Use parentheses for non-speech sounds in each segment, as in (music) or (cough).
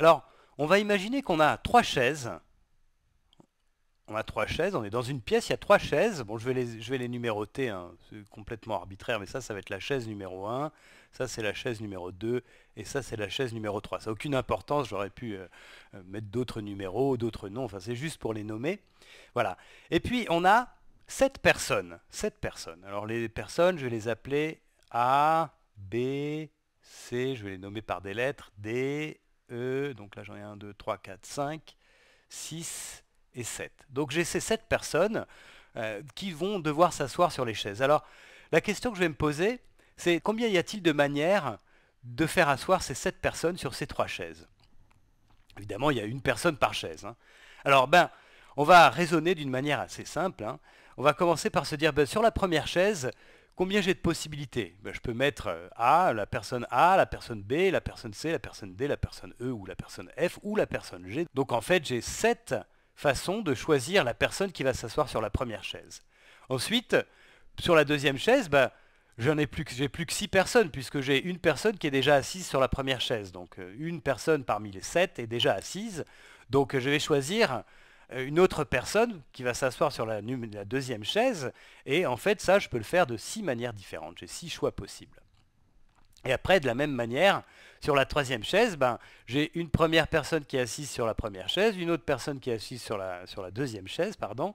Alors, on va imaginer qu'on a trois chaises. On a trois chaises, on est dans une pièce, il y a trois chaises. Bon, je vais les, je vais les numéroter, hein. c'est complètement arbitraire, mais ça, ça va être la chaise numéro 1, ça c'est la chaise numéro 2, et ça c'est la chaise numéro 3. Ça n'a aucune importance, j'aurais pu euh, euh, mettre d'autres numéros, d'autres noms, enfin c'est juste pour les nommer. Voilà. Et puis on a sept personnes. Sept personnes. Alors les personnes, je vais les appeler A, B, C, je vais les nommer par des lettres, D, E, donc là j'en ai 1, 2, 3, 4, 5, 6 et 7. Donc j'ai ces 7 personnes euh, qui vont devoir s'asseoir sur les chaises. Alors la question que je vais me poser, c'est combien y a-t-il de manières de faire asseoir ces 7 personnes sur ces 3 chaises Évidemment, il y a une personne par chaise. Hein. Alors ben, on va raisonner d'une manière assez simple. Hein. On va commencer par se dire, ben, sur la première chaise, Combien j'ai de possibilités ben, Je peux mettre euh, A, la personne A, la personne B, la personne C, la personne D, la personne E ou la personne F ou la personne G. Donc en fait, j'ai 7 façons de choisir la personne qui va s'asseoir sur la première chaise. Ensuite, sur la deuxième chaise, ben, j'en ai plus que, plus que 6 personnes, puisque j'ai une personne qui est déjà assise sur la première chaise. Donc euh, une personne parmi les 7 est déjà assise. Donc je vais choisir euh, une autre personne qui va s'asseoir sur la, deuxième chaise. Et en fait, ça, je peux le faire de six manières différentes. J'ai six choix possibles. Et après, de la même manière, sur la troisième chaise, ben, j'ai une première personne qui est assise sur la première chaise, une autre personne qui est assise sur la, sur la deuxième chaise, pardon.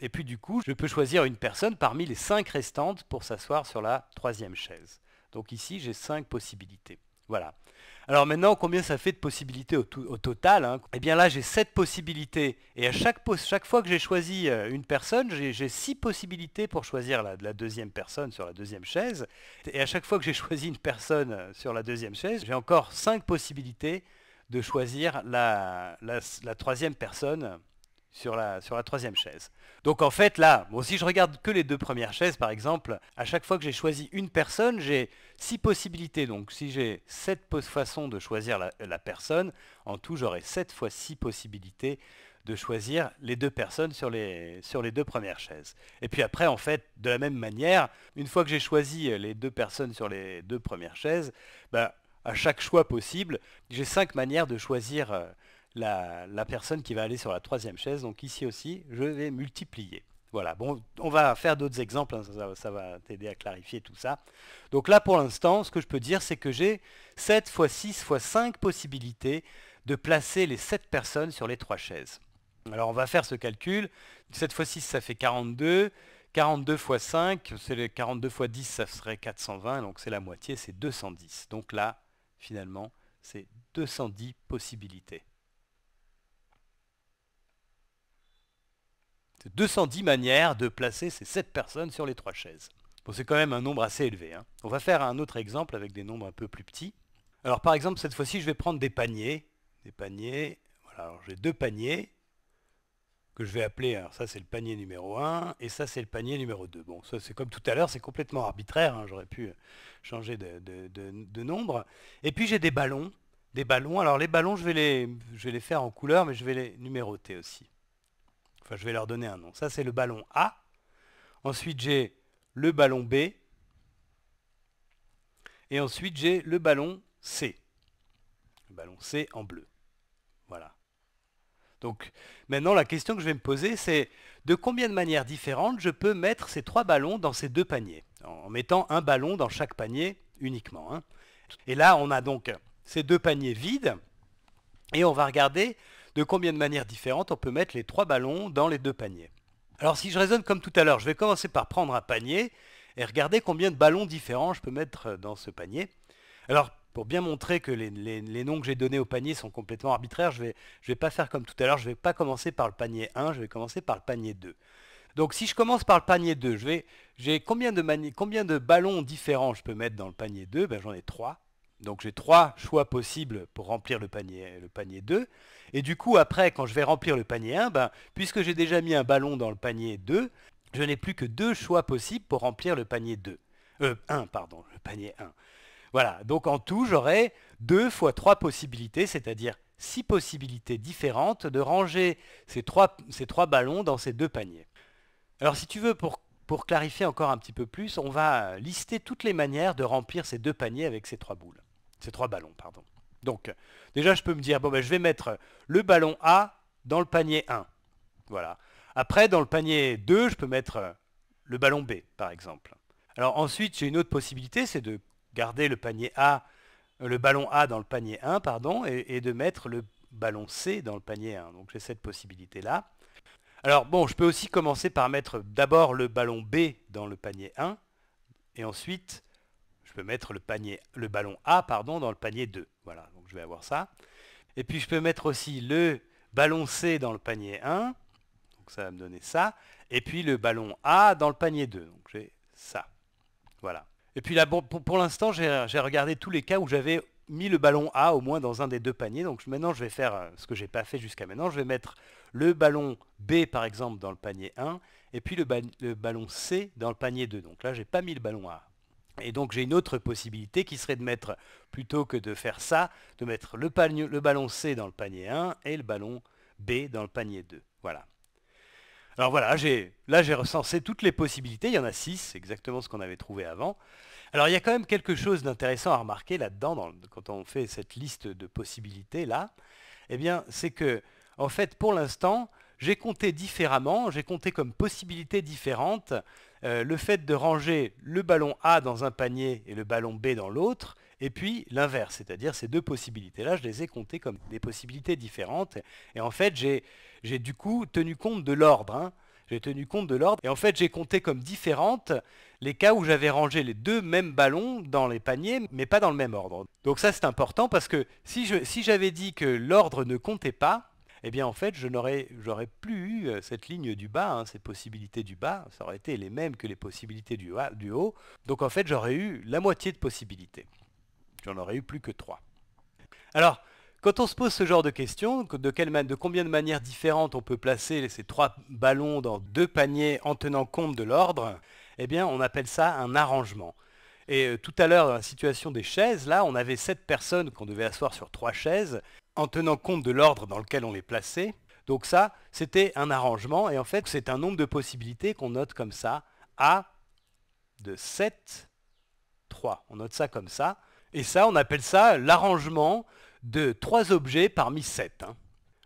Et puis du coup, je peux choisir une personne parmi les cinq restantes pour s'asseoir sur la troisième chaise. Donc ici, j'ai cinq possibilités. Voilà. Alors maintenant, combien ça fait de possibilités au, total hein Eh bien là, j'ai 7 possibilités. Et à chaque, fois que j'ai choisi euh, une personne, j'ai 6 possibilités pour choisir la, deuxième personne sur la deuxième chaise. Et à chaque fois que j'ai (laughs) choisi une personne euh, sur la deuxième chaise, j'ai encore 5 possibilités de choisir la troisième personne sur la, sur la troisième chaise. Donc en fait là, bon, si je regarde que les deux premières chaises par exemple, à chaque fois que j'ai choisi une personne, j'ai six possibilités. Donc si j'ai sept façons de choisir la, personne, en tout j'aurai sept fois six possibilités de choisir les deux personnes sur les, sur les deux premières chaises. Et puis après, en fait, de la même manière, une fois que j'ai choisi les deux personnes sur les deux premières chaises, bah, à chaque choix possible, j'ai cinq manières de choisir euh, la, personne qui va aller sur la troisième chaise. Donc ici aussi, je vais multiplier. Voilà, bon, on va faire d'autres exemples, hein, ça, va t'aider à clarifier tout ça. Donc là, pour l'instant, ce que je peux dire, c'est que j'ai 7 x 6 x 5 possibilités de placer les 7 personnes sur les 3 chaises. Alors on va faire ce calcul. 7 x 6, ça fait 42. 42 x 5, c'est 42 x 10, ça serait 420, donc c'est la moitié, c'est 210. Donc là, finalement, c'est 210 possibilités. 210 manières de placer ces 7 personnes sur les 3 chaises. Bon, c'est quand même un nombre assez élevé. Hein. On va faire un autre exemple avec des nombres un peu plus petits. Alors par exemple, cette fois-ci, je vais prendre des paniers. Des paniers, voilà, alors j'ai deux paniers que je vais appeler, alors ça c'est le panier numéro 1, et ça c'est le panier numéro 2. Bon, ça c'est comme tout à l'heure, c'est complètement arbitraire, hein. j'aurais pu euh, changer de, nombre. Et puis j'ai des ballons, des ballons, alors les ballons je vais les, je vais les faire en couleur, mais je vais les numéroter aussi. Enfin, je vais leur donner un nom. Ça, c'est le ballon A. Ensuite, j'ai le ballon B. Et ensuite, j'ai le ballon C. Le ballon C en bleu. Voilà. Donc, maintenant, la question que je vais me poser, c'est de combien de manières différentes je peux mettre ces trois ballons dans ces deux paniers En mettant un ballon dans chaque panier uniquement. Hein. Et là, on a donc ces deux paniers vides. Et on va regarder de combien de manières différentes on peut mettre les trois ballons dans les deux paniers. Alors si je raisonne comme tout à l'heure, je vais commencer par prendre un panier et regarder combien de ballons différents je peux mettre euh, dans ce panier. Alors pour bien montrer que les, noms que j'ai donnés au panier sont complètement arbitraires, je ne vais, pas faire comme tout à l'heure, je ne vais pas commencer par le panier 1, je vais commencer par le panier 2. Donc si je commence par le panier 2, j'ai combien de, ballons différents je peux mettre dans le panier 2 ben, J'en ai 3. Donc j'ai trois choix possibles pour remplir le panier, le panier 2. Et du coup, après, quand je vais remplir le panier 1, ben, puisque j'ai déjà mis un ballon dans le panier 2, je n'ai plus que deux choix possibles pour remplir le panier 2. Euh, 1, pardon, le panier 1. Voilà, donc en tout, j'aurai 2 fois 3 possibilités, c'est-à-dire six possibilités différentes de ranger ces trois ces ballons dans ces deux paniers. Alors si tu veux, pour, pour clarifier encore un petit peu plus, on va lister toutes les manières de remplir ces deux paniers avec ces trois boules. C'est trois ballons, pardon. Donc, déjà, je peux me dire, bon, ben, je vais mettre le ballon A dans le panier 1. Voilà. Après, dans le panier 2, je peux mettre euh, le ballon B, par exemple. Alors ensuite, j'ai une autre possibilité, c'est de garder le panier A, euh, le ballon A dans le panier 1, pardon, et, et de mettre le ballon C dans le panier 1. Donc j'ai cette possibilité-là. Alors bon, je peux aussi commencer par mettre d'abord le ballon B dans le panier 1, et ensuite je peux mettre le, panier, le ballon A pardon, dans le panier 2. Voilà, donc je vais avoir ça. Et puis je peux mettre aussi le ballon C dans le panier 1. Donc ça va me donner ça. Et puis le ballon A dans le panier 2. Donc j'ai ça. Voilà. Et puis là, pour, l'instant, j'ai regardé tous les cas où j'avais mis le ballon A au moins dans un des deux paniers. Donc maintenant, je vais faire euh, ce que j'ai pas fait jusqu'à maintenant. Je vais mettre le ballon B, par exemple, dans le panier 1, et puis le, le ballon C dans le panier 2. Donc là, j'ai pas mis le ballon A. Et donc j'ai une autre possibilité qui serait de mettre, plutôt que de faire ça, de mettre le, ballon C dans le panier 1 et le ballon B dans le panier 2. Voilà. Alors voilà, là j'ai recensé toutes les possibilités, il y en a 6, exactement ce qu'on avait trouvé avant. Alors il y a quand même quelque chose d'intéressant à remarquer là-dedans, quand on fait cette liste de possibilités là, eh bien c'est que, en fait pour l'instant, j'ai compté différemment, j'ai compté comme possibilités différentes euh, le fait de ranger le ballon A dans un panier et le ballon B dans l'autre, et puis l'inverse, c'est-à-dire ces deux possibilités-là, je les ai comptées comme des possibilités différentes. Et en fait, j'ai du coup tenu compte de l'ordre. Hein. J'ai tenu compte de l'ordre. Et en fait, j'ai compté comme différentes les cas où j'avais rangé les deux mêmes ballons dans les paniers, mais pas dans le même ordre. Donc ça, c'est important parce que si j'avais dit que l'ordre ne comptait pas, eh bien en fait, je n'aurais, plus eu euh, cette ligne du bas, hein, ces possibilités du bas, ça aurait été les mêmes que les possibilités du, haut. Donc en fait, j'aurais eu la moitié de possibilités. J'en aurais eu plus que trois. Alors, quand on se pose ce genre de questions, de, de combien de manières différentes on peut placer ces trois ballons dans deux paniers en tenant compte de l'ordre, eh bien on appelle ça un arrangement. Et euh, tout à l'heure, dans la situation des chaises, là, on avait sept personnes qu'on devait asseoir sur trois chaises en tenant compte de l'ordre dans lequel on les plaçait. Donc ça, c'était un arrangement, et en fait, c'est un nombre de possibilités qu'on note comme ça, A de 7, 3. On note ça comme ça, et ça, on appelle ça l'arrangement de trois objets parmi 7. Hein.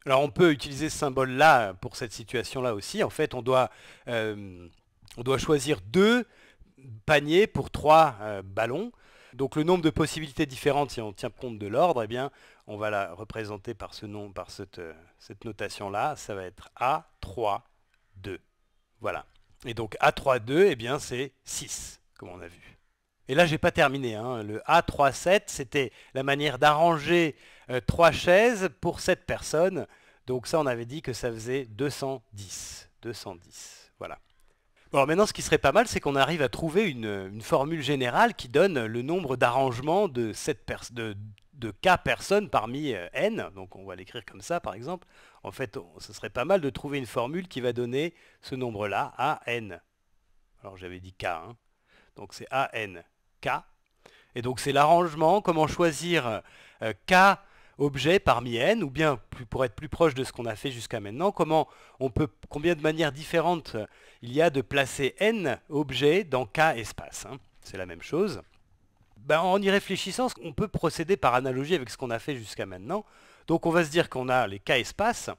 Alors on peut utiliser ce symbole-là pour cette situation-là aussi. En fait, on doit, euh, choisir deux paniers pour trois euh, ballons. Donc le nombre de possibilités différentes, si on tient compte de l'ordre, eh on va la représenter par ce nom, par cette, euh, notation-là. Ça va être A, 3, 2. Voilà. Et donc A3, 2, eh bien, c'est 6, comme on a vu. Et là, je n'ai pas terminé. Hein. Le a 7, c'était la manière d'arranger euh, trois chaises pour 7 personnes. Donc ça, on avait dit que ça faisait 210. 210, voilà alors maintenant, ce qui serait pas mal, c'est qu'on arrive à trouver une, formule générale qui donne le nombre d'arrangements de, k personnes parmi euh, n. Donc on va l'écrire comme ça, par exemple. En fait, ce serait pas mal de trouver une formule qui va donner ce nombre-là à n. Alors j'avais dit k, hein. donc c'est a n k. Et donc c'est l'arrangement, comment choisir euh, k objets parmi n, ou bien pour être plus proche de ce qu'on a fait jusqu'à maintenant, comment on peut, combien de manières différentes il y a de placer n objets dans k espace. Hein. C'est la même chose. Ben, en y réfléchissant, on peut procéder par analogie avec ce qu'on a fait jusqu'à maintenant. Donc on va se dire qu'on a les k espaces.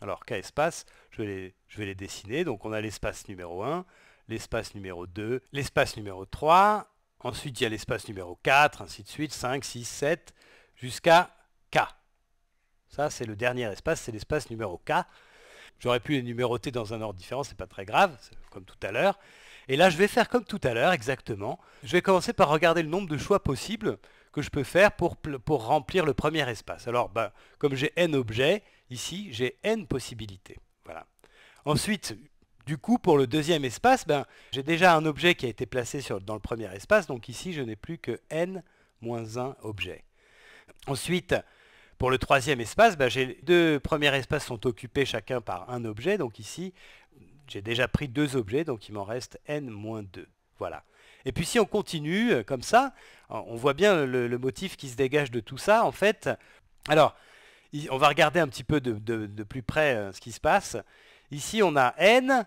Alors k espaces, je vais les, je vais les dessiner. Donc on a l'espace numéro 1, l'espace numéro 2, l'espace numéro 3. Ensuite, il y a l'espace numéro 4, ainsi de suite, 5, 6, 7, jusqu'à K. Ça, c'est le dernier espace, c'est l'espace numéro K. J'aurais pu les numéroter dans un ordre différent, c'est pas très grave, comme tout à l'heure. Et là, je vais faire comme tout à l'heure, exactement. Je vais commencer par regarder le nombre de choix possibles que je peux faire pour, pour remplir le premier espace. Alors, ben, comme j'ai n objets, ici, j'ai n possibilités. Voilà. Ensuite, du coup, pour le deuxième espace, ben, j'ai déjà un objet qui a été placé dans le premier espace, donc ici, je n'ai plus que n-1 objets. Ensuite, pour le troisième espace, bah, les deux premiers espaces sont occupés chacun par un objet. Donc ici, j'ai déjà pris deux objets, donc il m'en reste n-2. Voilà. Et puis si on continue euh, comme ça, on voit bien le, motif qui se dégage de tout ça. En fait, alors, on va regarder un petit peu de, plus près euh, ce qui se passe. Ici, on a n,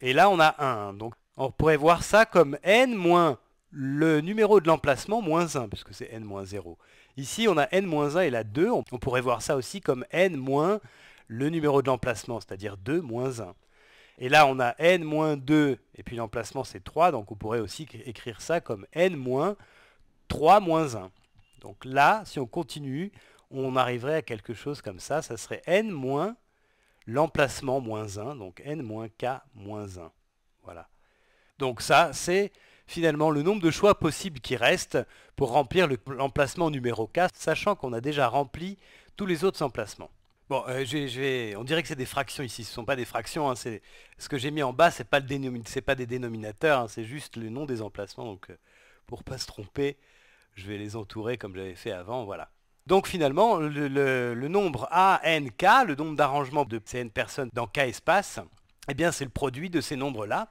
et là, on a 1. Donc, on pourrait voir ça comme n moins le numéro de l'emplacement moins 1, puisque c'est n moins 0. Ici, on a n-1 et la 2. On pourrait voir ça aussi comme n- le numéro de l'emplacement, c'est-à-dire 2 moins 1. Et là, on a n-2, et puis l'emplacement, c'est 3, donc on pourrait aussi écrire ça comme n-3 moins 1. Donc là, si on continue, on arriverait à quelque chose comme ça. Ça serait n- l'emplacement moins 1, donc n-k moins 1. Voilà. Donc ça, c'est finalement le nombre de choix possibles qui restent pour remplir l'emplacement numéro 4, sachant qu'on a déjà rempli tous les autres emplacements. Bon, euh, on dirait que c'est des fractions ici, ce ne sont pas des fractions, hein, ce que j'ai mis en bas, ce n'est pas, pas, des dénominateurs, hein, c'est juste le nom des emplacements, donc pour euh, pour pas se tromper, je vais les entourer comme j'avais fait avant, voilà. Donc finalement, le, nombre A, nombre ANK, le nombre d'arrangements de N personnes dans K espace, eh bien c'est le produit de ces nombres-là,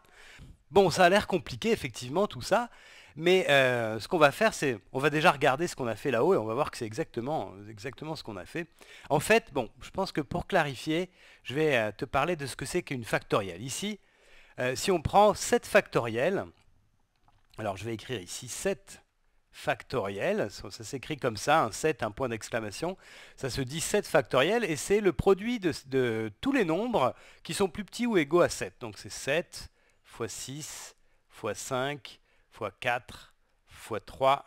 Bon, ça a l'air compliqué, effectivement, tout ça. Mais euh, ce qu'on va faire, c'est on va déjà regarder ce qu'on a fait là-haut et on va voir que c'est exactement, exactement ce qu'on a fait. En fait, bon, je pense que pour clarifier, je vais euh, te parler de ce que c'est qu'une factorielle. Ici, euh, si on prend 7 factorielle, alors je vais écrire ici 7 factorielles, ça, s'écrit comme ça, un 7, un point d'exclamation, ça se dit 7 factorielle et c'est le produit de, de, tous les nombres qui sont plus petits ou égaux à 7. Donc c'est 7, x 6, x 5, x 4, x 3,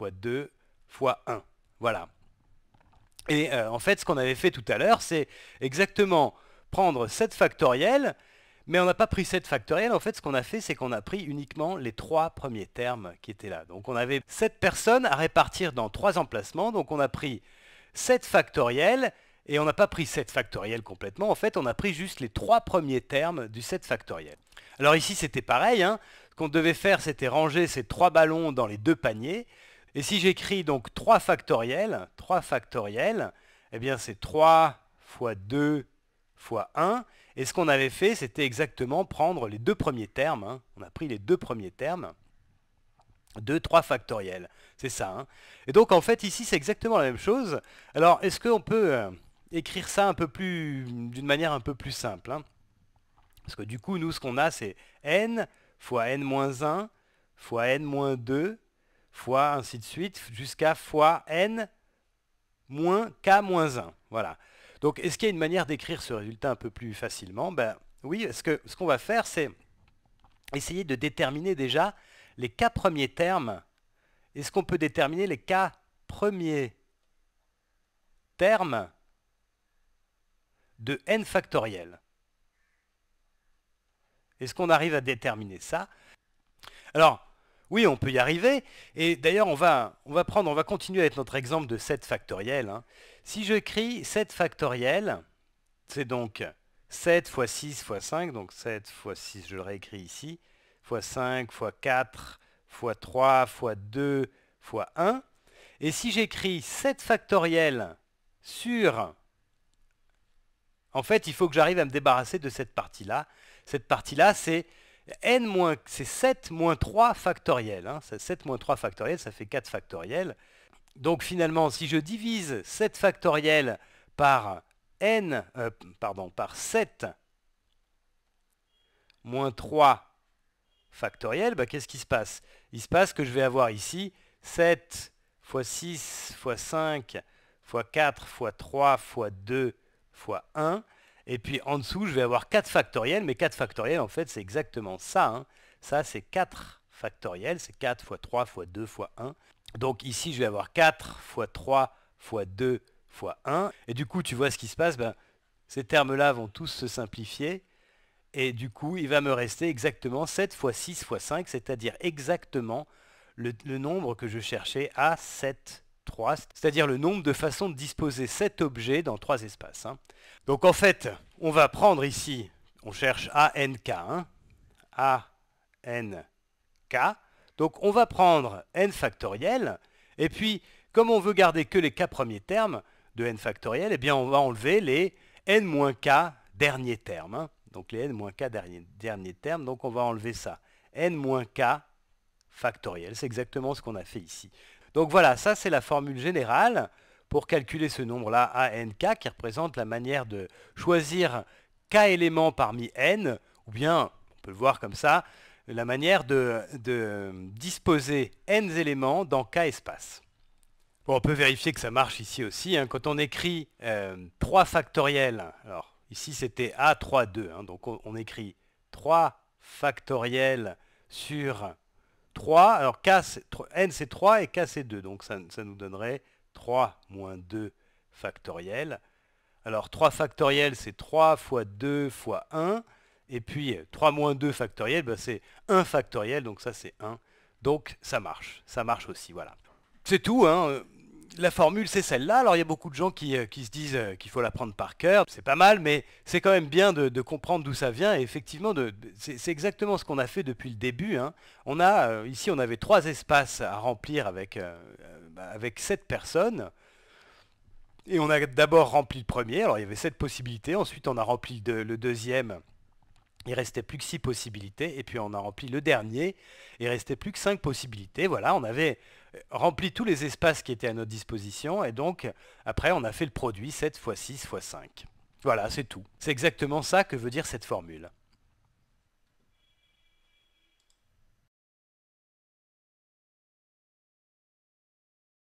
x 2, x 1. Voilà. Et euh, en fait, ce qu'on avait fait tout à l'heure, c'est exactement prendre 7 factorielle, mais on n'a pas pris 7 factorielle, En fait, ce qu'on a fait, c'est qu'on a pris uniquement les 3 premiers termes qui étaient là. Donc on avait 7 personnes à répartir dans 3 emplacements. Donc on a pris 7 factorielle, et on n'a pas pris 7 factoriel complètement, en fait on a pris juste les trois premiers termes du 7 factoriel. Alors ici c'était pareil, hein. ce qu'on devait faire c'était ranger ces trois ballons dans les deux paniers. Et si j'écris donc 3 factoriel, 3 factoriel, eh bien c'est 3 fois 2 fois 1. Et ce qu'on avait fait, c'était exactement prendre les deux premiers termes. Hein. On a pris les deux premiers termes. 2, 3 factoriel. C'est ça. Hein. Et donc en fait ici c'est exactement la même chose. Alors est-ce qu'on peut... Euh, écrire ça un peu plus, d'une manière un peu plus simple. Hein. Parce que du coup, nous, ce qu'on a, c'est n fois n-1 fois n-2 fois ainsi de suite jusqu'à fois n moins k-1. Voilà. Donc, est-ce qu'il y a une manière d'écrire ce résultat un peu plus facilement Ben oui, ce qu'on ce va faire, c'est essayer de déterminer déjà les k premiers termes. Est-ce qu'on peut déterminer les k premiers termes de n factoriel. Est-ce qu'on arrive à déterminer ça Alors, oui, on peut y arriver. Et d'ailleurs, on va, on va, prendre, on va continuer avec notre exemple de 7 factoriel. Hein. Si j'écris 7 factoriel, c'est donc 7 fois 6 fois 5, donc 7 fois 6, je le réécris ici, x 5 x 4 x 3 x 2 x 1. Et si j'écris 7 factoriel sur en fait, il faut que j'arrive à me débarrasser de cette partie-là. Cette partie-là, c'est n 7 moins 3 factoriel. 7 moins 3 factoriel, hein. ça fait 4 factoriel. Donc finalement, si je divise 7 factoriel par n, euh, pardon, par 7 moins 3 factoriel, bah, qu'est-ce qui se passe Il se passe que je vais avoir ici 7 fois 6 fois 5 fois 4 fois 3 fois 2 fois 1. Et puis en dessous, je vais avoir 4 factoriels, mais 4 factoriels, en fait, c'est exactement ça. Hein. Ça, c'est 4 factoriels, c'est 4 fois 3 fois 2 fois 1. Donc ici, je vais avoir 4 fois 3 fois 2 fois 1. Et du coup, tu vois ce qui se passe, ben, ces termes-là vont tous se simplifier. Et du coup, il va me rester exactement 7 fois 6 fois 5, c'est-à-dire exactement le nombre que je cherchais à 7 c'est-à-dire le nombre de façons de disposer cet objet dans trois espaces. Hein. Donc en fait, on va prendre ici, on cherche ANK, n, ANK, hein. donc on va prendre n factoriel, et puis comme on veut garder que les k premiers termes de n factoriel, eh bien on va enlever les n-k derniers termes. Hein. Donc les n-k derniers, derniers termes, donc on va enlever ça. n-k factoriel, c'est exactement ce qu'on a fait ici. Donc voilà, ça c'est la formule générale pour calculer ce nombre-là, ANK, qui représente la manière de choisir K éléments parmi N, ou bien, on peut le voir comme ça, la manière de, disposer N éléments dans K espace. on peut vérifier que ça marche ici aussi. Hein. Quand on écrit 3 euh, factoriel, alors ici c'était A3, 2, hein. donc on, écrit 3 factoriel sur 3. Alors n c'est 3 et K c'est 2. Donc ça, nous donnerait 3 moins 2 factoriel. Alors 3 factoriel c'est 3 fois 2 fois 1. Et puis 3 moins 2 factoriel, ben, c'est 1 factoriel. Donc ça c'est 1. Donc ça marche. Ça marche aussi, voilà. C'est tout. Hein la formule, c'est celle-là. Alors, il y a beaucoup de gens qui, euh, se disent euh, qu'il faut la prendre par cœur. C'est pas mal, mais c'est quand même bien de, comprendre d'où ça vient. Et effectivement, c'est exactement ce qu'on a fait depuis le début. Hein. On a, euh, ici, on avait trois espaces à remplir avec, bah, avec sept personnes. Et on a d'abord rempli le premier. Alors, il y avait sept possibilités. Ensuite, on a rempli le deuxième. Il restait plus que six possibilités, et puis on a rempli le dernier, il restait plus que cinq possibilités. Voilà, on avait rempli tous les espaces qui étaient à notre disposition, et donc après on a fait le produit 7 x 6 x 5. Voilà, c'est tout. C'est exactement ça que veut dire cette formule.